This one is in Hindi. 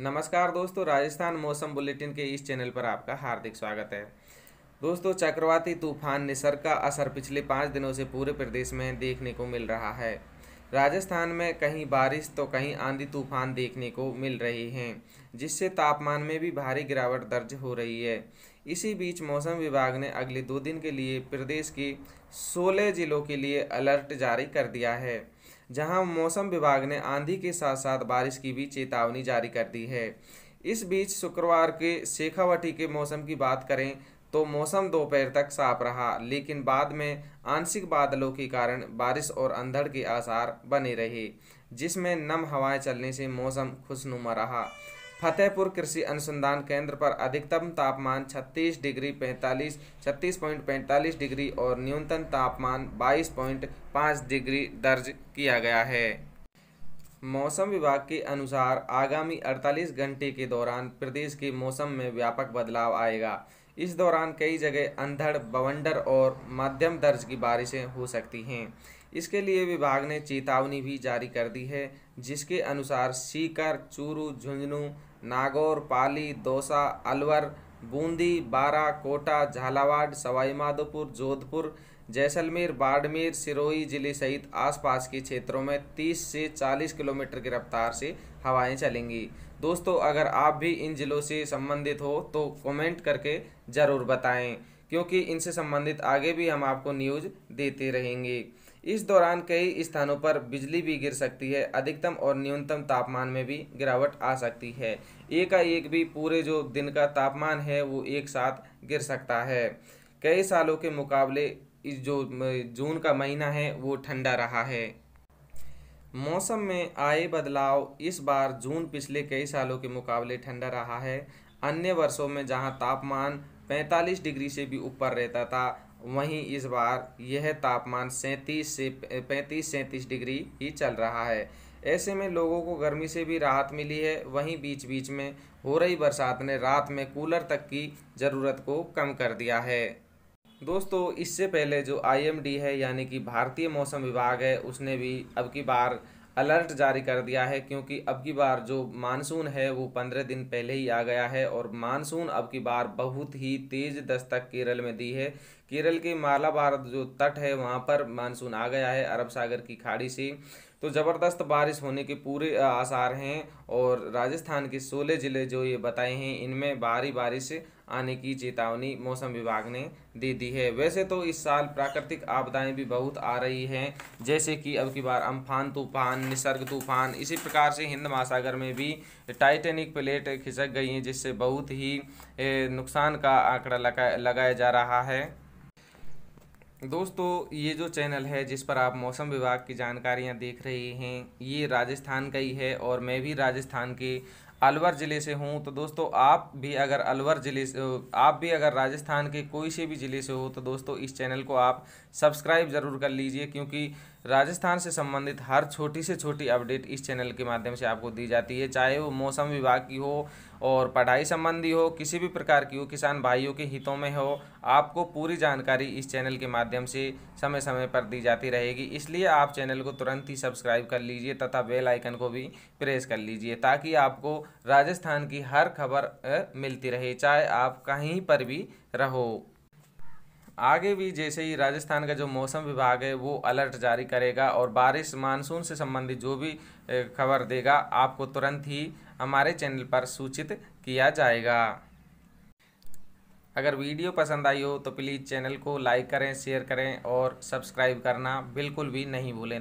नमस्कार दोस्तों राजस्थान मौसम बुलेटिन के इस चैनल पर आपका हार्दिक स्वागत है दोस्तों चक्रवाती तूफान निसर्ग का असर पिछले पाँच दिनों से पूरे प्रदेश में देखने को मिल रहा है राजस्थान में कहीं बारिश तो कहीं आंधी तूफान देखने को मिल रही हैं जिससे तापमान में भी भारी गिरावट दर्ज हो रही है इसी बीच मौसम विभाग ने अगले दो दिन के लिए प्रदेश के सोलह जिलों के लिए अलर्ट जारी कर दिया है जहां मौसम विभाग ने आंधी के साथ साथ बारिश की भी चेतावनी जारी कर दी है इस बीच शुक्रवार के शेखावटी के मौसम की बात करें तो मौसम दोपहर तक साफ रहा लेकिन बाद में आंशिक बादलों के कारण बारिश और अंधड़ के आसार बने रहे जिसमें नम हवाएं चलने से मौसम खुशनुमा रहा फतेहपुर कृषि अनुसंधान केंद्र पर अधिकतम तापमान 36 डिग्री 45 36.45 डिग्री और न्यूनतम तापमान 22.5 डिग्री दर्ज किया गया है मौसम विभाग के अनुसार आगामी 48 घंटे के दौरान प्रदेश के मौसम में व्यापक बदलाव आएगा इस दौरान कई जगह अंधड़ बवंडर और मध्यम दर्ज की बारिशें हो सकती हैं इसके लिए विभाग ने चेतावनी भी जारी कर दी है जिसके अनुसार सीकर चूरू झुंझुनू नागौर पाली दौसा अलवर बूंदी बारा कोटा झालावाड़ सवाईमाधोपुर जोधपुर जैसलमेर बाड़मेर सिरोही जिले सहित आसपास के क्षेत्रों में 30 से 40 किलोमीटर की रफ्तार से हवाएं चलेंगी दोस्तों अगर आप भी इन ज़िलों से संबंधित हो तो कमेंट करके ज़रूर बताएं क्योंकि इनसे संबंधित आगे भी हम आपको न्यूज़ देते रहेंगे इस दौरान कई स्थानों पर बिजली भी गिर सकती है अधिकतम और न्यूनतम तापमान में भी गिरावट आ सकती है एकाएक भी पूरे जो दिन का तापमान है वो एक साथ गिर सकता है कई सालों के मुकाबले इस जो जून का महीना है वो ठंडा रहा है मौसम में आए बदलाव इस बार जून पिछले कई सालों के मुकाबले ठंडा रहा है अन्य वर्षों में जहां तापमान 45 डिग्री से भी ऊपर रहता था वहीं इस बार यह तापमान सैंतीस से पैंतीस सैंतीस डिग्री ही चल रहा है ऐसे में लोगों को गर्मी से भी राहत मिली है वहीं बीच बीच में हो रही बरसात ने रात में कूलर तक की ज़रूरत को कम कर दिया है दोस्तों इससे पहले जो आईएमडी है यानी कि भारतीय मौसम विभाग है उसने भी अब की बार अलर्ट जारी कर दिया है क्योंकि अब की बार जो मानसून है वो पंद्रह दिन पहले ही आ गया है और मानसून अब की बार बहुत ही तेज़ दस्तक केरल में दी है केरल के मालाबार जो तट है वहाँ पर मानसून आ गया है अरब सागर की खाड़ी से तो ज़बरदस्त बारिश होने के पूरे आसार हैं और राजस्थान के सोलह ज़िले जो ये बताए हैं इनमें भारी बारिश आने की चेतावनी मौसम विभाग ने दे दी है वैसे तो इस साल प्राकृतिक आपदाएं भी बहुत आ रही हैं जैसे कि अब की बार अम्फान तूफान निसर्ग तूफान इसी प्रकार से हिंद महासागर में भी टाइटेनिक प्लेट खिसक गई हैं जिससे बहुत ही नुकसान का आंकड़ा लगाया जा रहा है दोस्तों ये जो चैनल है जिस पर आप मौसम विभाग की जानकारियां देख रहे हैं ये राजस्थान का ही है और मैं भी राजस्थान के अलवर ज़िले से हूँ तो दोस्तों आप भी अगर अलवर ज़िले से आप भी अगर राजस्थान के कोई से भी ज़िले से हो तो दोस्तों इस चैनल को आप सब्सक्राइब ज़रूर कर लीजिए क्योंकि राजस्थान से संबंधित हर छोटी से छोटी अपडेट इस चैनल के माध्यम से आपको दी जाती है चाहे वो मौसम विभाग की हो और पढ़ाई संबंधी हो किसी भी प्रकार की हो किसान भाइयों के हितों में हो आपको पूरी जानकारी इस चैनल के माध्यम से समय समय पर दी जाती रहेगी इसलिए आप चैनल को तुरंत ही सब्सक्राइब कर लीजिए तथा बेल आइकन को भी प्रेस कर लीजिए ताकि आपको राजस्थान की हर खबर मिलती रहे चाहे आप कहीं पर भी रहो आगे भी जैसे ही राजस्थान का जो मौसम विभाग है वो अलर्ट जारी करेगा और बारिश मानसून से संबंधित जो भी खबर देगा आपको तुरंत ही हमारे चैनल पर सूचित किया जाएगा अगर वीडियो पसंद आई हो तो प्लीज़ चैनल को लाइक करें शेयर करें और सब्सक्राइब करना बिल्कुल भी नहीं भूलें